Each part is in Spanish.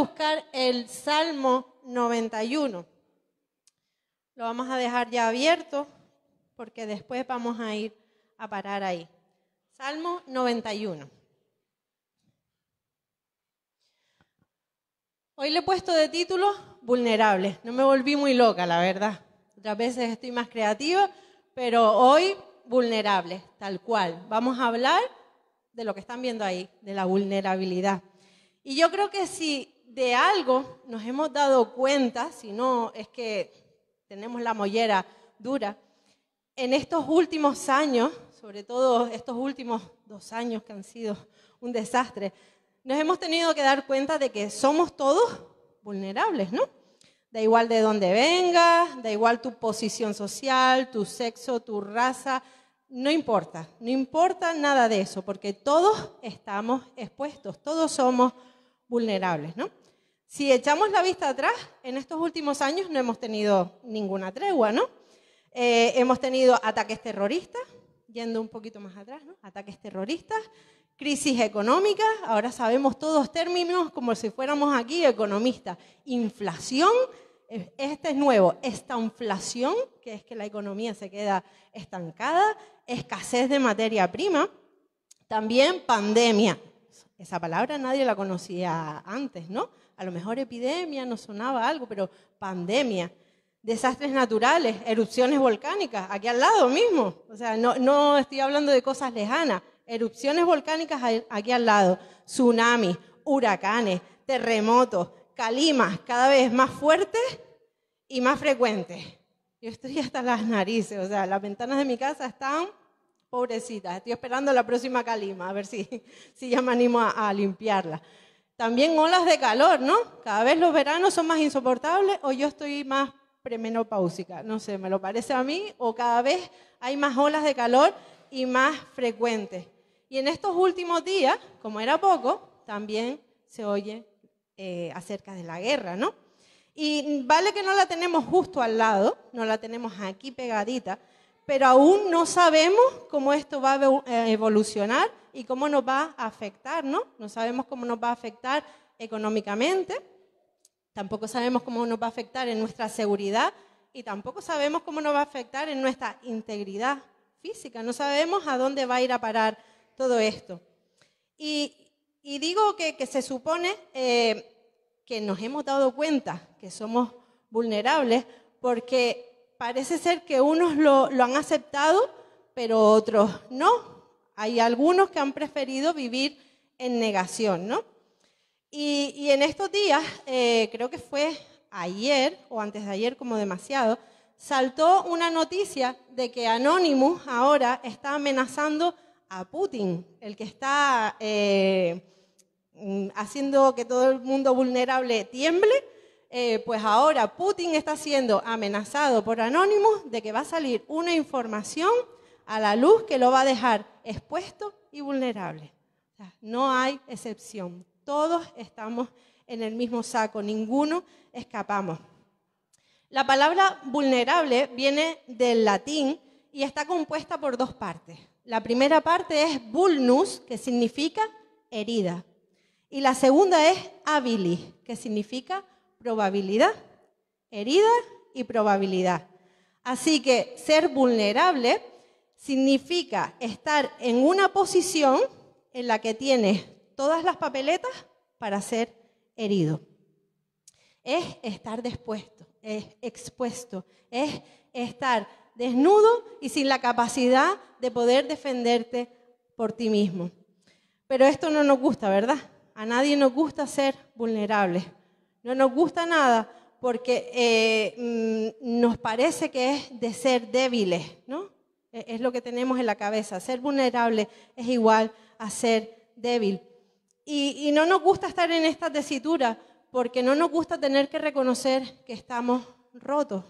buscar el Salmo 91. Lo vamos a dejar ya abierto porque después vamos a ir a parar ahí. Salmo 91. Hoy le he puesto de título Vulnerable. No me volví muy loca, la verdad. Otras veces estoy más creativa, pero hoy vulnerable, tal cual. Vamos a hablar de lo que están viendo ahí, de la vulnerabilidad. Y yo creo que si de algo nos hemos dado cuenta, si no es que tenemos la mollera dura, en estos últimos años, sobre todo estos últimos dos años que han sido un desastre, nos hemos tenido que dar cuenta de que somos todos vulnerables, ¿no? Da igual de dónde vengas, da igual tu posición social, tu sexo, tu raza, no importa, no importa nada de eso, porque todos estamos expuestos, todos somos vulnerables, ¿no? Si echamos la vista atrás, en estos últimos años no hemos tenido ninguna tregua, ¿no? Eh, hemos tenido ataques terroristas, yendo un poquito más atrás, ¿no? Ataques terroristas, crisis económica, ahora sabemos todos términos como si fuéramos aquí economistas. Inflación, este es nuevo, esta inflación, que es que la economía se queda estancada, escasez de materia prima, también pandemia. Esa palabra nadie la conocía antes, ¿no? A lo mejor epidemia no sonaba algo, pero pandemia. Desastres naturales, erupciones volcánicas, aquí al lado mismo. O sea, no, estoy hablando de cosas lejanas. Erupciones volcánicas aquí al lado, tsunamis, huracanes, terremotos, calimas cada vez más fuertes y más frecuentes. Yo estoy hasta las narices, o sea, las ventanas de mi casa están pobrecitas. Estoy esperando la próxima calima, a ver si, si ya me animo a, a limpiarla. También olas de calor, ¿no? Cada vez los veranos son más insoportables o yo estoy más premenopáusica, no sé, me lo parece a mí, o cada vez hay más olas de calor y más frecuentes. Y en estos últimos días, como era poco, también se oye eh, acerca de la guerra, ¿no? Y vale que no la tenemos justo al lado, no la tenemos aquí pegadita, pero aún no sabemos cómo esto va a eh, evolucionar y cómo nos va a afectar, ¿no? No sabemos cómo nos va a afectar económicamente, tampoco sabemos cómo nos va a afectar en nuestra seguridad y tampoco sabemos cómo nos va a afectar en nuestra integridad física. No sabemos a dónde va a ir a parar todo esto. Y, digo que, se supone eh, que nos hemos dado cuenta que somos vulnerables porque parece ser que unos lo han aceptado, pero otros no. Hay algunos que han preferido vivir en negación, ¿no? Y, en estos días, eh, creo que fue ayer o antes de ayer como demasiado, saltó una noticia de que Anonymous ahora está amenazando a Putin, el que está eh, mm, haciendo que todo el mundo vulnerable tiemble, eh, pues ahora Putin está siendo amenazado por Anonymous de que va a salir una información a la luz que lo va a dejar expuesto y vulnerable. no hay excepción. Todos estamos en el mismo saco, ninguno escapamos. La palabra vulnerable viene del latín y está compuesta por dos partes. La primera parte es vulnus, que significa herida. Y la segunda es habilis, que significa probabilidad. Herida y probabilidad. Así que ser vulnerable significa estar en una posición en la que tienes todas las papeletas para ser herido. Es estar dispuesto, es expuesto, es estar desnudo y sin la capacidad de poder defenderte por ti mismo. Pero esto no nos gusta, ¿verdad? A nadie nos gusta ser vulnerables. No nos gusta nada porque eh, mm, nos parece que es de ser débiles, ¿no? E-, es lo que tenemos en la cabeza. Ser vulnerable es igual a ser débil. Y, no nos gusta estar en esta tesitura porque no nos gusta tener que reconocer que estamos rotos.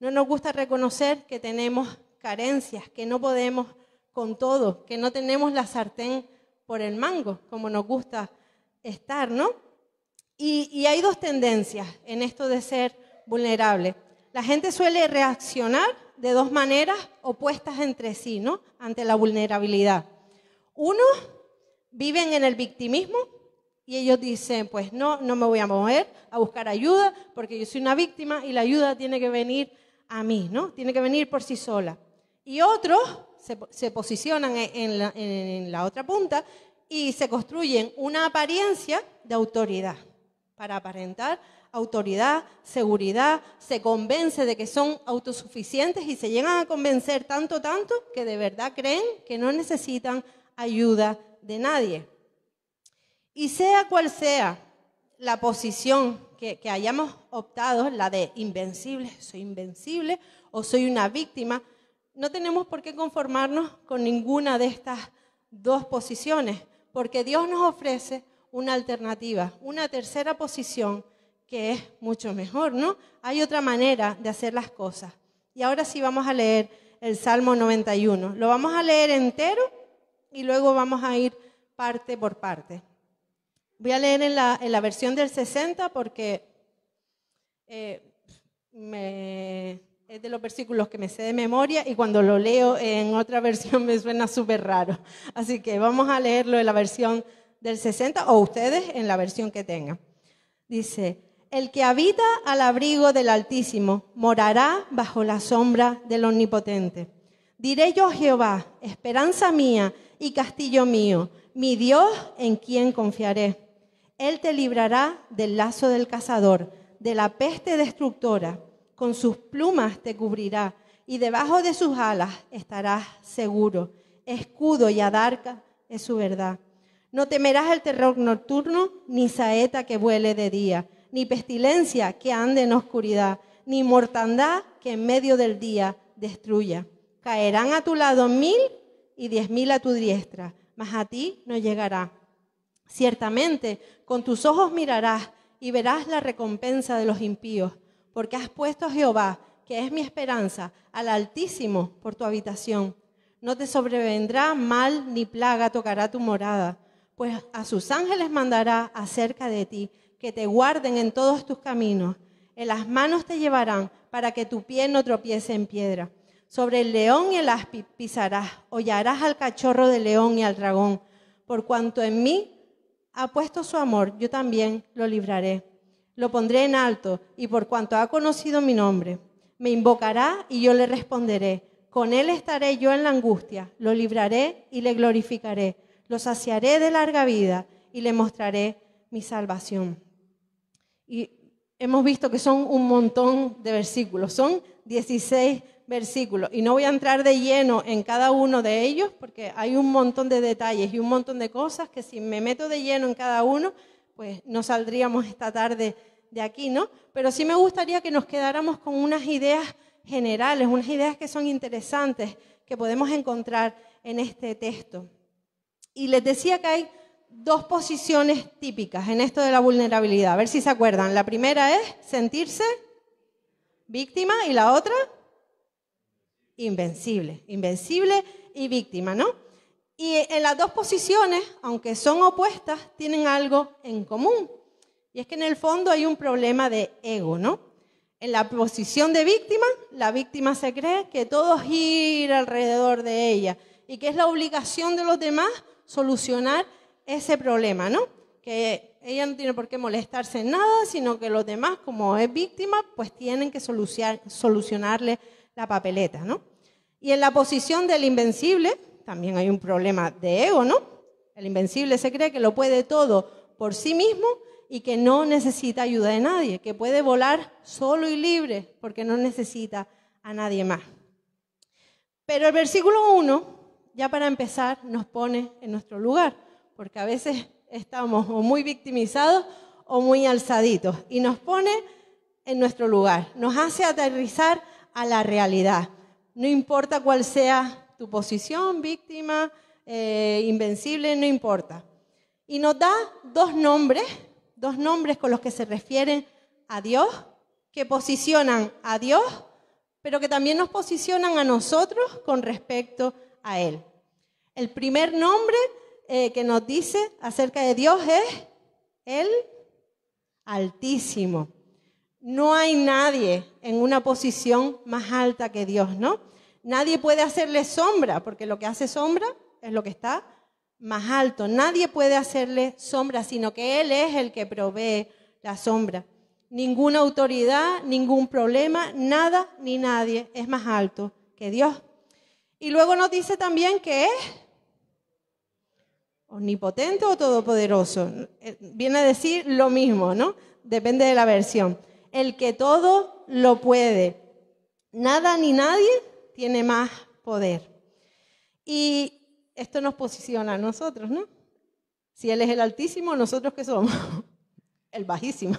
No nos gusta reconocer que tenemos carencias, que no podemos con todo, que no tenemos la sartén por el mango, como nos gusta estar, ¿no? y, hay dos tendencias en esto de ser vulnerable. La gente suele reaccionar de dos maneras opuestas entre sí, ¿no? Ante la vulnerabilidad. Unos viven en el victimismo y ellos dicen, pues no, no me voy a mover a buscar ayuda porque yo soy una víctima y la ayuda tiene que venir a mí, ¿no? Tiene que venir por sí sola. Y otros se, posicionan e, en en la otra punta y se construyen una apariencia de autoridad para aparentar autoridad, seguridad, se convence de que son autosuficientes y se llegan a convencer tanto, tanto, que de verdad creen que no necesitan ayuda de nadie. Y sea cual sea la posición que, hayamos optado, la de invencible, soy invencible o soy una víctima, no tenemos por qué conformarnos con ninguna de estas dos posiciones, porque Dios nos ofrece una alternativa, una tercera posición que es mucho mejor, ¿no? Hay otra manera de hacer las cosas. Y ahora sí vamos a leer el Salmo 91. Lo vamos a leer entero y luego vamos a ir parte por parte. Voy a leer en la, versión del 60 porque eh, es de los versículos que me sé de memoria y cuando lo leo en otra versión me suena súper raro. Así que vamos a leerlo en la versión del 60 o ustedes en la versión que tengan. Dice, el que habita al abrigo del Altísimo morará bajo la sombra del Omnipotente. Diré yo Jehová, esperanza mía y castillo mío, mi Dios en quien confiaré. Él te librará del lazo del cazador, de la peste destructora. Con sus plumas te cubrirá y debajo de sus alas estarás seguro. Escudo y adarca es su verdad. No temerás el terror nocturno ni saeta que vuele de día ni pestilencia que ande en oscuridad, ni mortandad que en medio del día destruya. Caerán a tu lado mil y diez mil a tu diestra, mas a ti no llegará. Ciertamente, con tus ojos mirarás y verás la recompensa de los impíos, porque has puesto a Jehová, que es mi esperanza, al Altísimo por tu habitación. No te sobrevendrá mal ni plaga tocará tu morada, pues a sus ángeles mandará acerca de ti que te guarden en todos tus caminos. En las manos te llevarán para que tu pie no tropiece en piedra. Sobre el león y el aspi pisarás, hollarás al cachorro del león y al dragón. Por cuanto en mí ha puesto su amor, yo también lo libraré. Lo pondré en alto, y por cuanto ha conocido mi nombre, me invocará y yo le responderé. Con él estaré yo en la angustia, lo libraré y le glorificaré. Lo saciaré de larga vida y le mostraré mi salvación. Y hemos visto que son un montón de versículos, son 16 versículos. Y no voy a entrar de lleno en cada uno de ellos porque hay un montón de detalles y un montón de cosas que si me meto de lleno en cada uno, pues no saldríamos esta tarde de aquí, ¿no? Pero sí me gustaría que nos quedáramos con unas ideas generales, unas ideas que son interesantes, que podemos encontrar en este texto. Y les decía que hay dos posiciones típicas en esto de la vulnerabilidad. A ver si se acuerdan. La primera es sentirse víctima y la otra invencible. Invencible y víctima, ¿no? Y en las dos posiciones, aunque son opuestas, tienen algo en común. Y es que en el fondo hay un problema de ego, ¿no? En la posición de víctima, la víctima se cree que todo gira alrededor de ella y que es la obligación de los demás solucionar ese problema, ¿no? Que ella no tiene por qué molestarse en nada, sino que los demás, como es víctima, pues tienen que solucionarle la papeleta, ¿no? Y en la posición del invencible, también hay un problema de ego, ¿no? El invencible se cree que lo puede todo por sí mismo y que no necesita ayuda de nadie, que puede volar solo y libre porque no necesita a nadie más. Pero el versículo 1, ya para empezar, nos pone en nuestro lugar porque a veces estamos o muy victimizados o muy alzaditos y nos pone en nuestro lugar, nos hace aterrizar a la realidad. No importa cuál sea tu posición, víctima, eh, invencible, no importa. Y nos da dos nombres, dos nombres con los que se refieren a Dios, que posicionan a Dios, pero que también nos posicionan a nosotros con respecto a Él. El primer nombre eh, que nos dice acerca de Dios es el Altísimo. No hay nadie en una posición más alta que Dios, ¿no? Nadie puede hacerle sombra, porque lo que hace sombra es lo que está más alto. Nadie puede hacerle sombra, sino que Él es el que provee la sombra. Ninguna autoridad, ningún problema, nada ni nadie es más alto que Dios. Y luego nos dice también que es omnipotente o todopoderoso. Eh, viene a decir lo mismo, ¿no? Depende de la versión. El que todo lo puede. Nada ni nadie tiene más poder. Y esto nos posiciona a nosotros, ¿no? Si Él es el Altísimo, nosotros qué somos? El Bajísimo.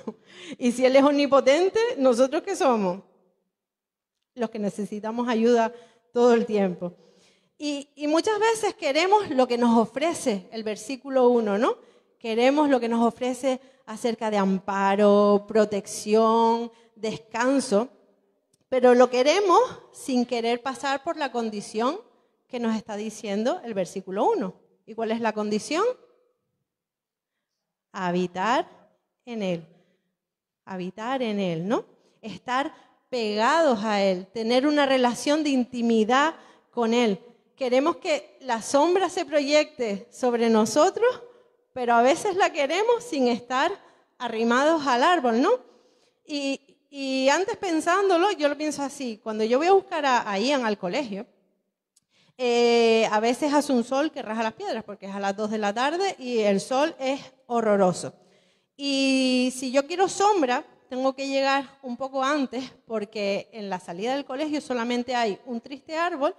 Y si Él es omnipotente, nosotros qué somos? Los que necesitamos ayuda todo el tiempo. Y, muchas veces queremos lo que nos ofrece el versículo 1, ¿no? Queremos lo que nos ofrece acerca de amparo, protección, descanso, pero lo queremos sin querer pasar por la condición que nos está diciendo el versículo 1. ¿Y cuál es la condición? Habitar en Él. Habitar en Él, ¿no? Estar pegados a Él, tener una relación de intimidad con Él queremos que la sombra se proyecte sobre nosotros, pero a veces la queremos sin estar arrimados al árbol, ¿no? Y, antes pensándolo, yo lo pienso así, cuando yo voy a buscar a, Ian al colegio, eh, a veces hace un sol que raja las piedras, porque es a las 2 de la tarde y el sol es horroroso. Y si yo quiero sombra, tengo que llegar un poco antes, porque en la salida del colegio solamente hay un triste árbol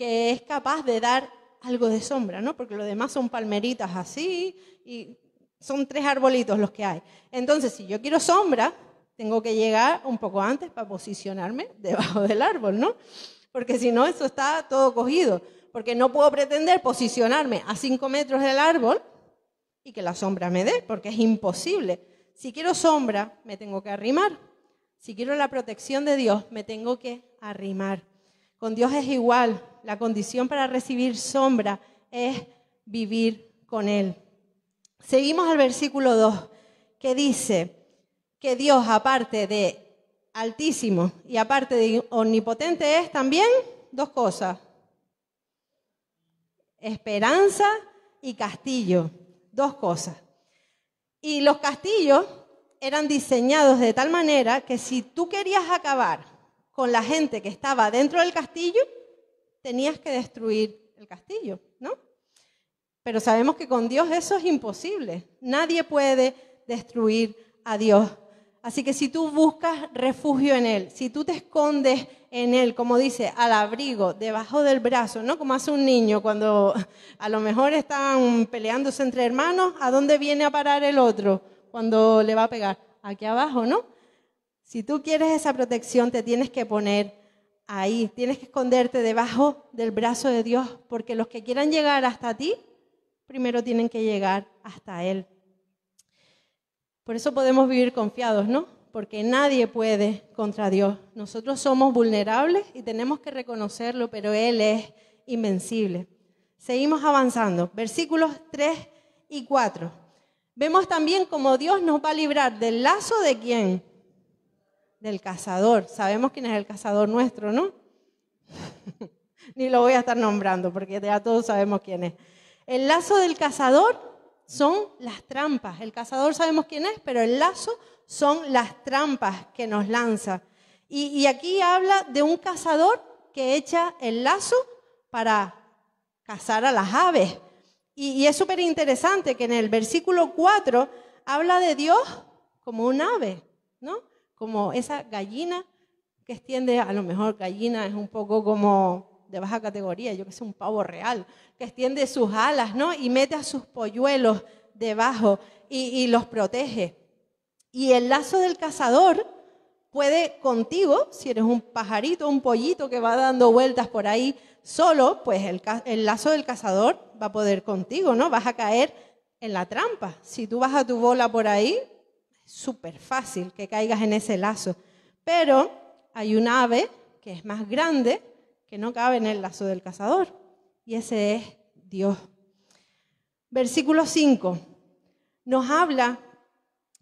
que es capaz de dar algo de sombra, ¿no? Porque lo demás son palmeritas así y son tres arbolitos los que hay. Entonces, si yo quiero sombra, tengo que llegar un poco antes para posicionarme debajo del árbol, ¿no? Porque si no, eso está todo cogido. Porque no puedo pretender posicionarme a cinco metros del árbol y que la sombra me dé, porque es imposible. Si quiero sombra, me tengo que arrimar. Si quiero la protección de Dios, me tengo que arrimar. Con Dios es igual. La condición para recibir sombra es vivir con Él. Seguimos al versículo 2, que dice que Dios, aparte de altísimo y aparte de omnipotente, es también dos cosas. Esperanza y castillo, dos cosas. Y los castillos eran diseñados de tal manera que si tú querías acabar con la gente que estaba dentro del castillo, tenías que destruir el castillo, ¿no? Pero sabemos que con Dios eso es imposible. Nadie puede destruir a Dios. Así que si tú buscas refugio en Él, si tú te escondes en Él, como dice, al abrigo, debajo del brazo, ¿no? Como hace un niño cuando a lo mejor están peleándose entre hermanos, ¿a dónde viene a parar el otro cuando le va a pegar? Aquí abajo, ¿no? Si tú quieres esa protección, te tienes que poner ahí, tienes que esconderte debajo del brazo de Dios, porque los que quieran llegar hasta ti, primero tienen que llegar hasta Él. Por eso podemos vivir confiados, ¿no? Porque nadie puede contra Dios. Nosotros somos vulnerables y tenemos que reconocerlo, pero Él es invencible. Seguimos avanzando. Versículos 3 y 4. Vemos también cómo Dios nos va a librar del lazo de quién? del cazador. Sabemos quién es el cazador nuestro, ¿no? Ni lo voy a estar nombrando porque ya todos sabemos quién es. El lazo del cazador son las trampas. El cazador sabemos quién es, pero el lazo son las trampas que nos lanza. Y, aquí habla de un cazador que echa el lazo para cazar a las aves. Y, y es súper interesante que en el versículo 4 habla de Dios como un ave, ¿no? como esa gallina que extiende, a lo mejor gallina es un poco como de baja categoría, yo que sé, un pavo real, que extiende sus alas, ¿no? Y mete a sus polluelos debajo y, los protege. Y el lazo del cazador puede contigo, si eres un pajarito, un pollito que va dando vueltas por ahí solo, pues el, lazo del cazador va a poder contigo, ¿no? Vas a caer en la trampa. Si tú vas a tu bola por ahí, súper fácil que caigas en ese lazo. Pero hay un ave que es más grande que no cabe en el lazo del cazador. Y ese es Dios. Versículo 5 nos habla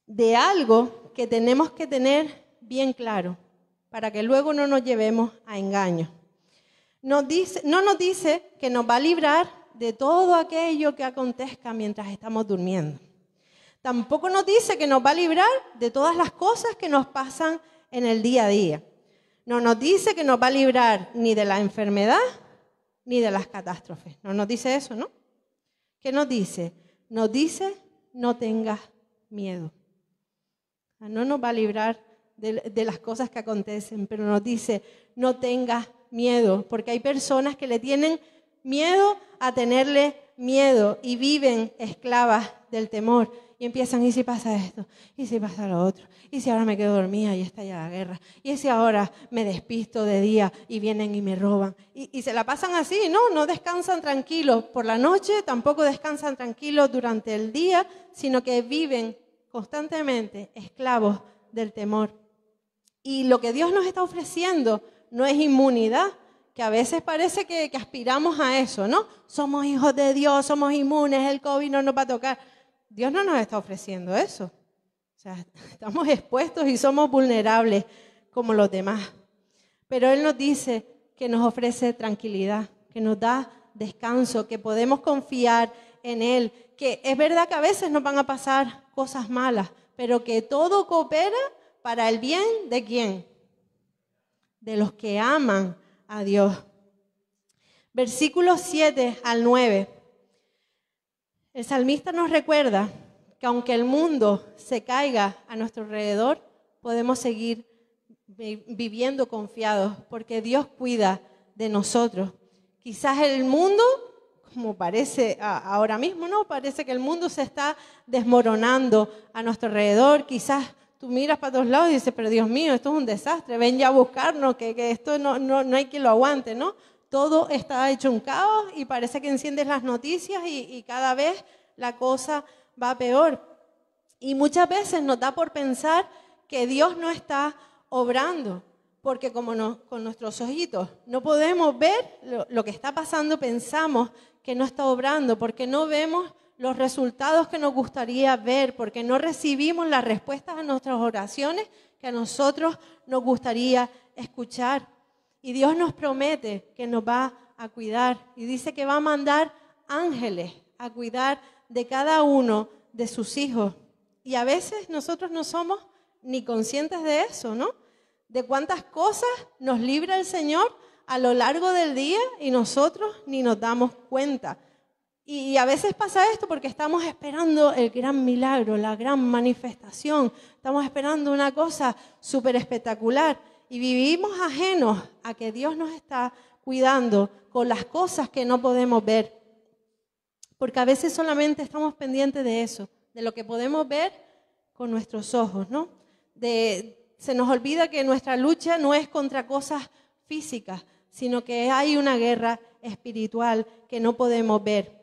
de algo que tenemos que tener bien claro para que luego no nos llevemos a engaño. no nos dice que nos va a librar de todo aquello que acontezca mientras estamos durmiendo tampoco nos dice que nos va a librar de todas las cosas que nos pasan en el día a día. No nos dice que nos va a librar ni de la enfermedad ni de las catástrofes. No nos dice eso, ¿no? ¿Qué nos dice? Nos dice no tengas miedo. No nos va a librar de, las cosas que acontecen, pero nos dice no tengas miedo, porque hay personas que le tienen miedo a tenerle miedo y viven esclavas del temor y empiezan, ¿y si pasa esto? ¿Y si pasa lo otro? ¿Y si ahora me quedo dormida y está ya la guerra? ¿Y si ahora me despisto de día y vienen y me roban? Y, se la pasan así, ¿no? No descansan tranquilos por la noche, tampoco descansan tranquilos durante el día, sino que viven constantemente esclavos del temor. Y lo que Dios nos está ofreciendo no es inmunidad, que a veces parece que, que, aspiramos a eso, ¿no? Somos hijos de Dios, somos inmunes, el COVID no nos va a tocar. Dios no nos está ofreciendo eso. O sea, estamos expuestos y somos vulnerables como los demás. Pero Él nos dice que nos ofrece tranquilidad, que nos da descanso, que podemos confiar en Él, que es verdad que a veces nos van a pasar cosas malas, pero que todo coopera para el bien de quién? De los que aman a Dios. Versículos 7 al 9. El salmista nos recuerda que aunque el mundo se caiga a nuestro alrededor, podemos seguir viviendo confiados porque Dios cuida de nosotros. Quizás el mundo, como parece ahora mismo, ¿no? Parece que el mundo se está desmoronando a nuestro alrededor. Quizás tú miras para todos lados y dices, pero Dios mío, esto es un desastre, ven ya a buscarnos, que, esto no, hay quien lo aguante, ¿no? Todo está hecho un caos y parece que enciendes las noticias y cada vez la cosa va peor. Y muchas veces nos da por pensar que Dios no está obrando, porque como no con nuestros ojitos no podemos ver lo, lo que está pasando, pensamos que no está obrando, porque no vemos los resultados que nos gustaría ver, porque no recibimos las respuestas a nuestras oraciones que a nosotros nos gustaría escuchar. Y Dios nos promete que nos va a cuidar y dice que va a mandar ángeles a cuidar de cada uno de sus hijos. Y a veces nosotros no somos ni conscientes de eso, ¿no? De cuántas cosas nos libra el Señor a lo largo del día y nosotros ni nos damos cuenta. Y, a veces pasa esto porque estamos esperando el gran milagro, la gran manifestación, estamos esperando una cosa súper espectacular y vivimos ajenos a que Dios nos está cuidando con las cosas que no podemos ver porque a veces solamente estamos pendientes de eso, de lo que podemos ver con nuestros ojos, ¿no? se nos olvida que nuestra lucha no es contra cosas físicas, sino que hay una guerra espiritual que no podemos ver.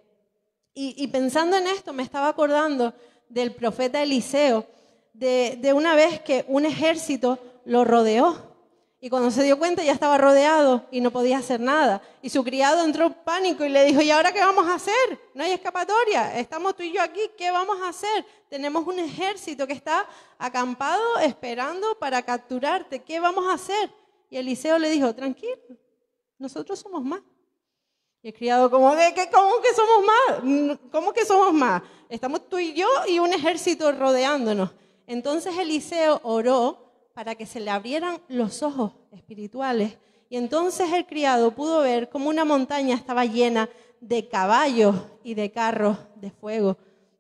Y, pensando en esto, me estaba acordando del profeta Eliseo, de una vez que un ejército lo rodeó y cuando se dio cuenta ya estaba rodeado y no podía hacer nada. Y su criado entró en pánico y le dijo, ¿y ahora qué vamos a hacer? No hay escapatoria, estamos tú y yo aquí, ¿qué vamos a hacer? Tenemos un ejército que está acampado esperando para capturarte, ¿qué vamos a hacer? Y Eliseo le dijo, tranquilo, nosotros somos más. Y el criado como, ¿cómo que somos más? ¿Cómo que somos más? Estamos tú y yo y un ejército rodeándonos. Entonces Eliseo oró para que se le abrieran los ojos espirituales. Y entonces el criado pudo ver como una montaña estaba llena de caballos y de carros de fuego.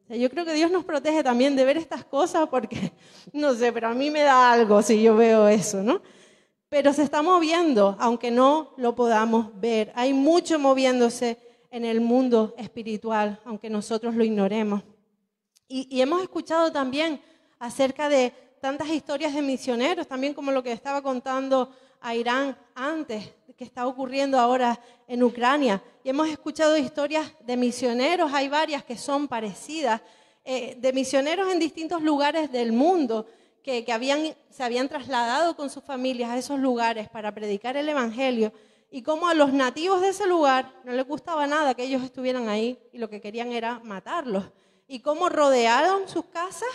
yo creo que Dios nos protege también de ver estas cosas porque, no sé, pero a mí me da algo si yo veo eso, ¿no? Pero se está moviendo, aunque no lo podamos ver. Hay mucho moviéndose en el mundo espiritual, aunque nosotros lo ignoremos. y hemos escuchado también acerca de tantas historias de misioneros, también como lo que estaba contando a Irán antes, que está ocurriendo ahora en Ucrania. Y hemos escuchado historias de misioneros, hay varias que son parecidas, eh, de misioneros en distintos lugares del mundo que, habían, se habían trasladado con sus familias a esos lugares para predicar el Evangelio y como a los nativos de ese lugar no les gustaba nada que ellos estuvieran ahí y lo que querían era matarlos. Y cómo rodearon sus casas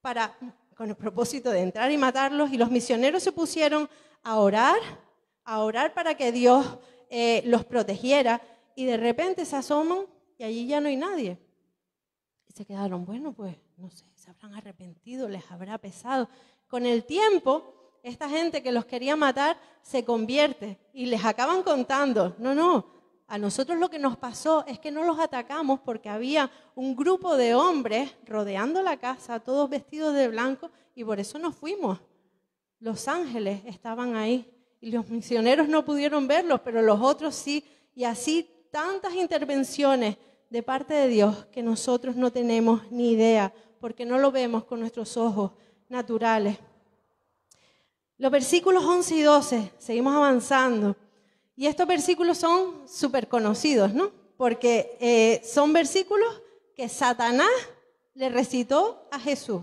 para con el propósito de entrar y matarlos. Y los misioneros se pusieron a orar, a orar para que Dios eh, los protegiera. Y de repente se asoman y allí ya no hay nadie. Y se quedaron, bueno, pues no sé, se habrán arrepentido, les habrá pesado. Con el tiempo, esta gente que los quería matar se convierte y les acaban contando, no, no, a nosotros lo que nos pasó es que no los atacamos porque había un grupo de hombres rodeando la casa, todos vestidos de blanco, y por eso nos fuimos. Los ángeles estaban ahí y los misioneros no pudieron verlos, pero los otros sí. Y así tantas intervenciones de parte de Dios que nosotros no tenemos ni idea porque no lo vemos con nuestros ojos naturales. Los versículos 11 y 12, seguimos avanzando. Y estos versículos son súper conocidos, ¿no? Porque eh, son versículos que Satanás le recitó a Jesús.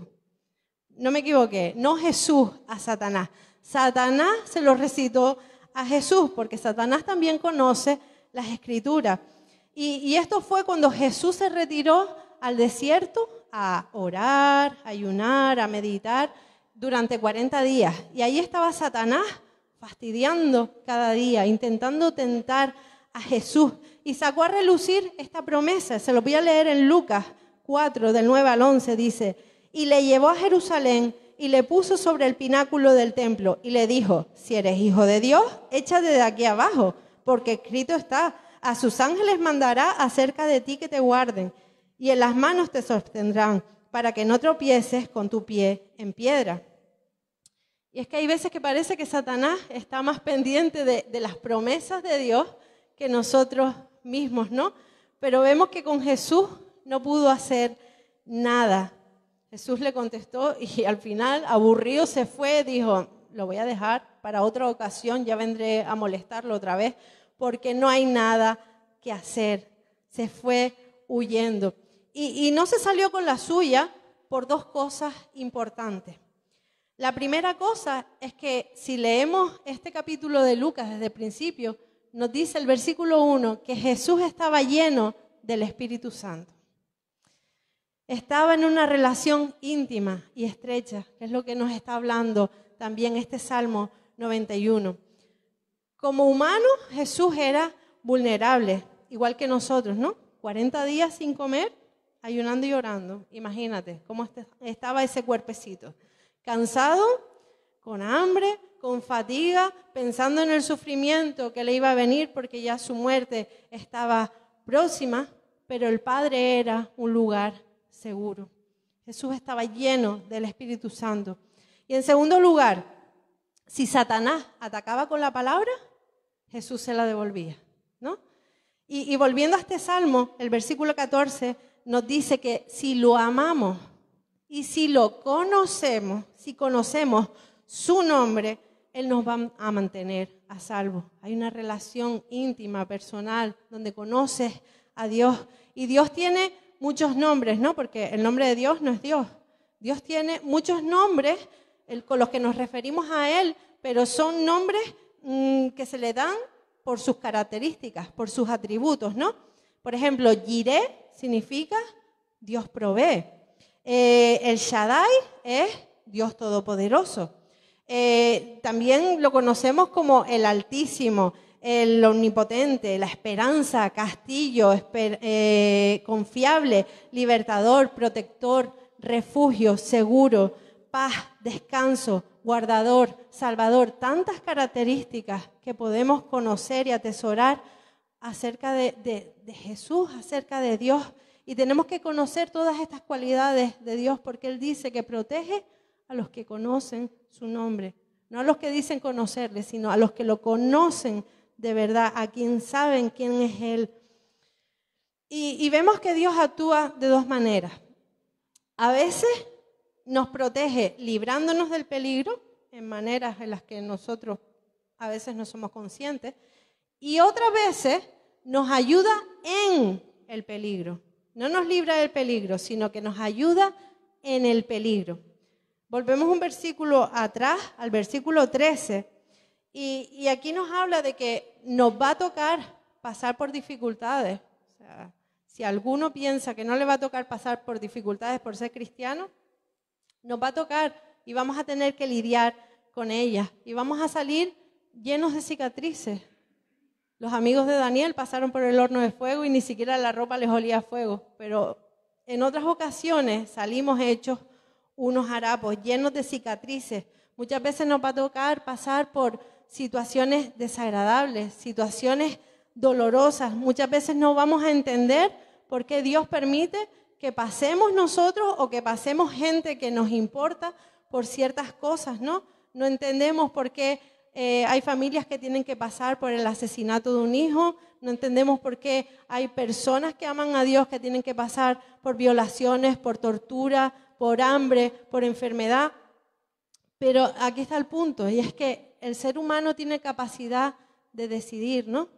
No me equivoqué, no Jesús a Satanás. Satanás se los recitó a Jesús, porque Satanás también conoce las escrituras. Y, esto fue cuando Jesús se retiró al desierto a orar, ayunar, a meditar durante 40 días. Y ahí estaba Satanás fastidiando cada día, intentando tentar a Jesús. Y sacó a relucir esta promesa. Se lo voy a leer en Lucas 4, del 9 al 11. Dice, y le llevó a Jerusalén y le puso sobre el pináculo del templo y le dijo, si eres hijo de Dios, échate de aquí abajo, porque escrito está, a sus ángeles mandará acerca de ti que te guarden y en las manos te sostendrán para que no tropieces con tu pie en piedra. Y es que hay veces que parece que Satanás está más pendiente de, las promesas de Dios que nosotros mismos, ¿no? Pero vemos que con Jesús no pudo hacer nada. Jesús le contestó y al final, aburrido, se fue, dijo, lo voy a dejar para otra ocasión, ya vendré a molestarlo otra vez, porque no hay nada que hacer. Se fue huyendo. y no se salió con la suya por dos cosas importantes. La primera cosa es que si leemos este capítulo de Lucas desde el principio, nos dice el versículo 1 que Jesús estaba lleno del Espíritu Santo. Estaba en una relación íntima y estrecha, que es lo que nos está hablando también este Salmo 91. Como humano, Jesús era vulnerable, igual que nosotros, ¿no? 40 días sin comer, ayunando y orando. Imagínate cómo estaba ese cuerpecito cansado, con hambre, con fatiga, pensando en el sufrimiento que le iba a venir porque ya su muerte estaba próxima, pero el Padre era un lugar seguro. Jesús estaba lleno del Espíritu Santo. Y en segundo lugar, si Satanás atacaba con la palabra, Jesús se la devolvía, ¿no? Y, y volviendo a este salmo, el versículo 14 nos dice que si lo amamos, y si lo conocemos, si conocemos su nombre, Él nos va a mantener a salvo. Hay una relación íntima, personal, donde conoces a Dios. Y Dios tiene muchos nombres, ¿no? Porque el nombre de Dios no es Dios. Dios tiene muchos nombres con los que nos referimos a Él, pero son nombres mm, que se le dan por sus características, por sus atributos, ¿no? Por ejemplo, Yireh significa Dios provee. Eh, el Shaddai es Dios Todopoderoso. Eh, también lo conocemos como el Altísimo, el Omnipotente, la Esperanza, Castillo, eh, Confiable, Libertador, Protector, Refugio, Seguro, Paz, Descanso, Guardador, Salvador. Tantas características que podemos conocer y atesorar acerca de, de Jesús, acerca de Dios y tenemos que conocer todas estas cualidades de Dios porque Él dice que protege a los que conocen su nombre. No a los que dicen conocerle, sino a los que lo conocen de verdad, a quien saben quién es Él. Y, y vemos que Dios actúa de dos maneras. A veces nos protege librándonos del peligro, en maneras en las que nosotros a veces no somos conscientes, y otras veces nos ayuda en el peligro. No nos libra del peligro, sino que nos ayuda en el peligro. Volvemos un versículo atrás, al versículo 13, y, aquí nos habla de que nos va a tocar pasar por dificultades. sea, si alguno piensa que no le va a tocar pasar por dificultades por ser cristiano, nos va a tocar y vamos a tener que lidiar con ellas y vamos a salir llenos de cicatrices, los amigos de Daniel pasaron por el horno de fuego y ni siquiera la ropa les olía a fuego, pero en otras ocasiones salimos hechos unos harapos llenos de cicatrices. Muchas veces nos va a tocar pasar por situaciones desagradables, situaciones dolorosas. Muchas veces no vamos a entender por qué Dios permite que pasemos nosotros o que pasemos gente que nos importa por ciertas cosas, ¿no? No entendemos por qué eh, hay familias que tienen que pasar por el asesinato de un hijo, no entendemos por qué hay personas que aman a Dios que tienen que pasar por violaciones, por tortura, por hambre, por enfermedad. Pero aquí está el punto, y es que el ser humano tiene capacidad de decidir, ¿no?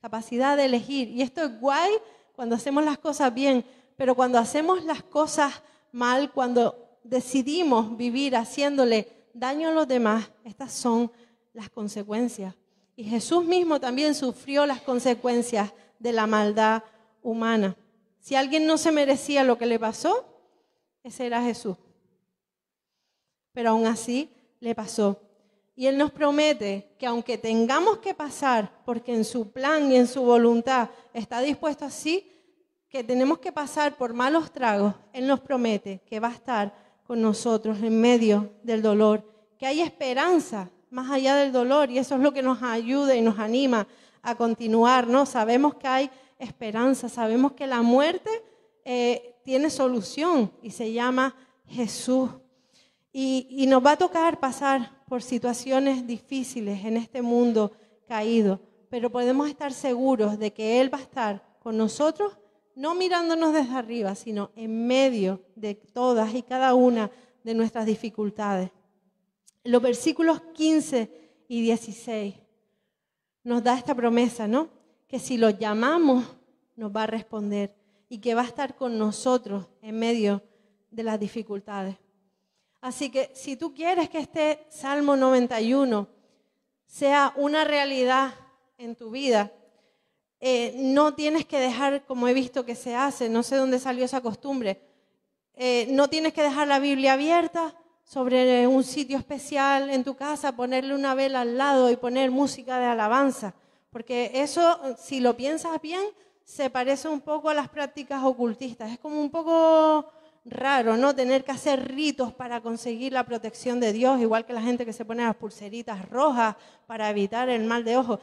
Capacidad de elegir. Y esto es guay cuando hacemos las cosas bien, pero cuando hacemos las cosas mal, cuando decidimos vivir haciéndole daño a los demás, estas son las consecuencias. Y Jesús mismo también sufrió las consecuencias de la maldad humana. Si alguien no se merecía lo que le pasó, ese era Jesús. Pero aún así le pasó. Y Él nos promete que aunque tengamos que pasar, porque en su plan y en su voluntad está dispuesto así, que tenemos que pasar por malos tragos, Él nos promete que va a estar con nosotros en medio del dolor, que hay esperanza más allá del dolor y eso es lo que nos ayuda y nos anima a continuar, ¿no? Sabemos que hay esperanza, sabemos que la muerte eh, tiene solución y se llama Jesús. Y, y nos va a tocar pasar por situaciones difíciles en este mundo caído, pero podemos estar seguros de que Él va a estar con nosotros, no mirándonos desde arriba, sino en medio de todas y cada una de nuestras dificultades los versículos 15 y 16 nos da esta promesa, ¿no? Que si lo llamamos, nos va a responder y que va a estar con nosotros en medio de las dificultades. Así que si tú quieres que este Salmo 91 sea una realidad en tu vida, eh, no tienes que dejar, como he visto que se hace, no sé dónde salió esa costumbre, eh, no tienes que dejar la Biblia abierta, sobre un sitio especial en tu casa, ponerle una vela al lado y poner música de alabanza. Porque eso, si lo piensas bien, se parece un poco a las prácticas ocultistas. Es como un poco raro, ¿no? Tener que hacer ritos para conseguir la protección de Dios, igual que la gente que se pone las pulseritas rojas para evitar el mal de ojo.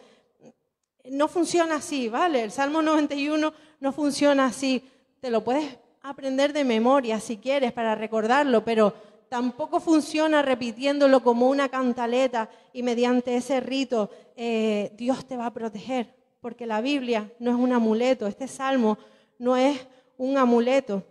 No funciona así, ¿vale? El Salmo 91 no funciona así. Te lo puedes aprender de memoria si quieres para recordarlo, pero tampoco funciona repitiéndolo como una cantaleta y mediante ese rito eh, Dios te va a proteger, porque la Biblia no es un amuleto, este salmo no es un amuleto.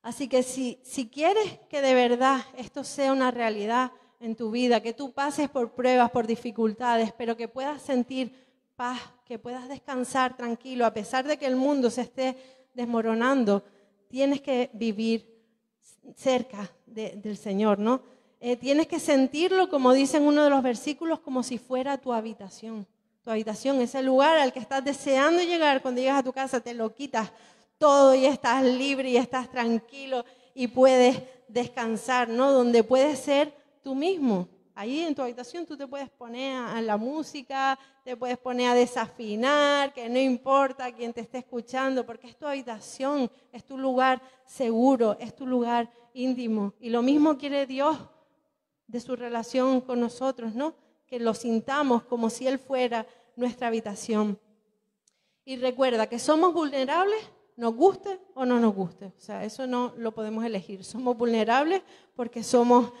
Así que si, si quieres que de verdad esto sea una realidad en tu vida, que tú pases por pruebas, por dificultades, pero que puedas sentir paz, que puedas descansar tranquilo, a pesar de que el mundo se esté desmoronando, tienes que vivir cerca del Señor, ¿no? Eh, tienes que sentirlo, como dice en uno de los versículos, como si fuera tu habitación. Tu habitación, ese lugar al que estás deseando llegar cuando llegas a tu casa, te lo quitas todo y estás libre y estás tranquilo y puedes descansar, ¿no? Donde puedes ser tú mismo. Ahí en tu habitación tú te puedes poner a la música, te puedes poner a desafinar, que no importa quién te esté escuchando, porque es tu habitación, es tu lugar seguro, es tu lugar íntimo. Y lo mismo quiere Dios de su relación con nosotros, ¿no? Que lo sintamos como si Él fuera nuestra habitación. Y recuerda que somos vulnerables, nos guste o no nos guste. O sea, eso no lo podemos elegir. Somos vulnerables porque somos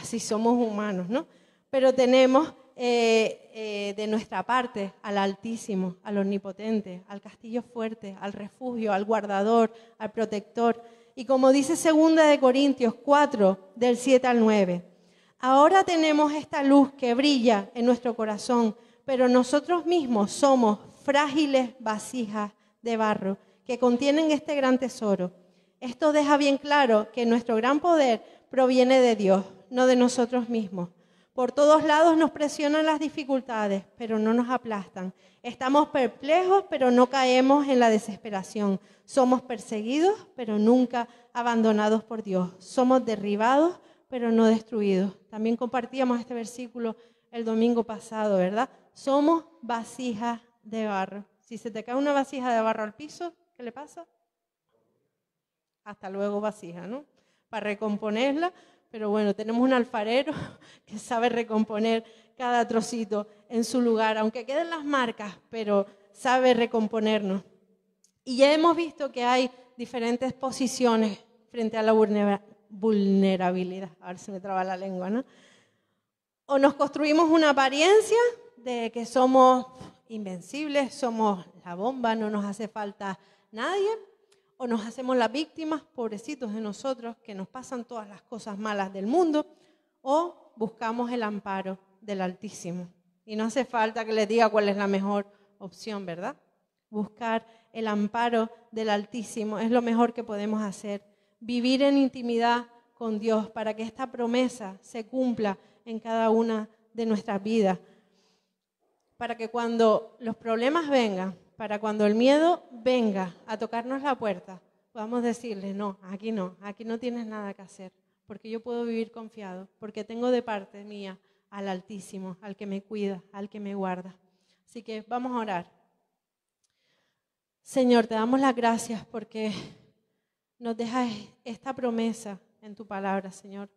así somos humanos, ¿no? Pero tenemos eh, eh, de nuestra parte al Altísimo, al Omnipotente, al Castillo Fuerte, al Refugio, al Guardador, al Protector. Y como dice 2 Corintios 4, del 7 al 9, ahora tenemos esta luz que brilla en nuestro corazón, pero nosotros mismos somos frágiles vasijas de barro que contienen este gran tesoro. Esto deja bien claro que nuestro gran poder proviene de Dios, no de nosotros mismos. Por todos lados nos presionan las dificultades, pero no nos aplastan. Estamos perplejos, pero no caemos en la desesperación. Somos perseguidos, pero nunca abandonados por Dios. Somos derribados, pero no destruidos. También compartíamos este versículo el domingo pasado, ¿verdad? Somos vasijas de barro. Si se te cae una vasija de barro al piso, ¿qué le pasa? Hasta luego vasija, ¿no? Para recomponerla, pero bueno, tenemos un alfarero que sabe recomponer cada trocito en su lugar, aunque queden las marcas, pero sabe recomponernos. Y ya hemos visto que hay diferentes posiciones frente a la vulnerabilidad. A ver si me traba la lengua, ¿no? O nos construimos una apariencia de que somos invencibles, somos la bomba, no nos hace falta nadie, o nos hacemos las víctimas, pobrecitos de nosotros, que nos pasan todas las cosas malas del mundo, o buscamos el amparo del Altísimo. Y no hace falta que les diga cuál es la mejor opción, ¿verdad? Buscar el amparo del Altísimo es lo mejor que podemos hacer. Vivir en intimidad con Dios para que esta promesa se cumpla en cada una de nuestras vidas. Para que cuando los problemas vengan, para cuando el miedo venga a tocarnos la puerta, podamos decirle, no, aquí no, aquí no tienes nada que hacer, porque yo puedo vivir confiado, porque tengo de parte mía al Altísimo, al que me cuida, al que me guarda. Así que vamos a orar. Señor, te damos las gracias porque nos dejas esta promesa en tu palabra, Señor.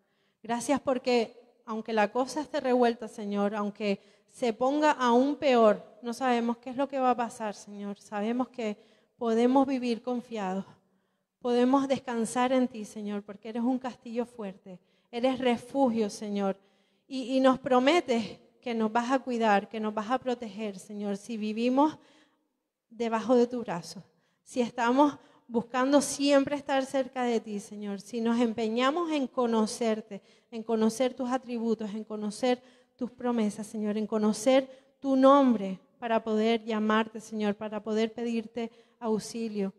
Gracias porque aunque la cosa esté revuelta, Señor, aunque se ponga aún peor, no sabemos qué es lo que va a pasar, Señor. Sabemos que podemos vivir confiados, podemos descansar en ti, Señor, porque eres un castillo fuerte, eres refugio, Señor. Y, nos prometes que nos vas a cuidar, que nos vas a proteger, Señor, si vivimos debajo de tu brazo, si estamos buscando siempre estar cerca de ti, Señor, si nos empeñamos en conocerte, en conocer tus atributos, en conocer tus promesas, Señor, en conocer tu nombre para poder llamarte, Señor, para poder pedirte auxilio.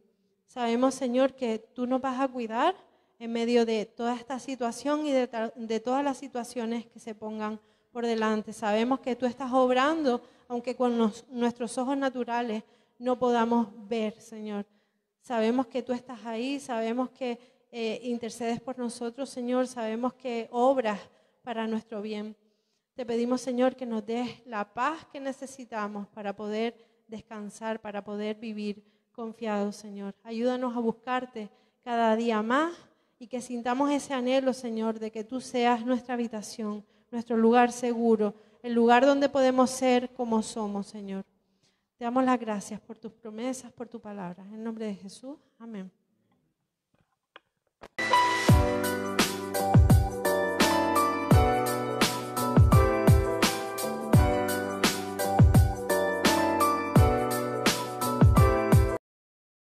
Sabemos, Señor, que tú nos vas a cuidar en medio de toda esta situación y de, todas las situaciones que se pongan por delante. Sabemos que tú estás obrando, aunque con nuestros ojos naturales no podamos ver, Señor. Sabemos que tú estás ahí, sabemos que eh, intercedes por nosotros, Señor, sabemos que obras para nuestro bien. Te pedimos, Señor, que nos des la paz que necesitamos para poder descansar, para poder vivir confiados, Señor. Ayúdanos a buscarte cada día más y que sintamos ese anhelo, Señor, de que tú seas nuestra habitación, nuestro lugar seguro, el lugar donde podemos ser como somos, Señor. Te damos las gracias por tus promesas, por tu palabra. En nombre de Jesús. Amén.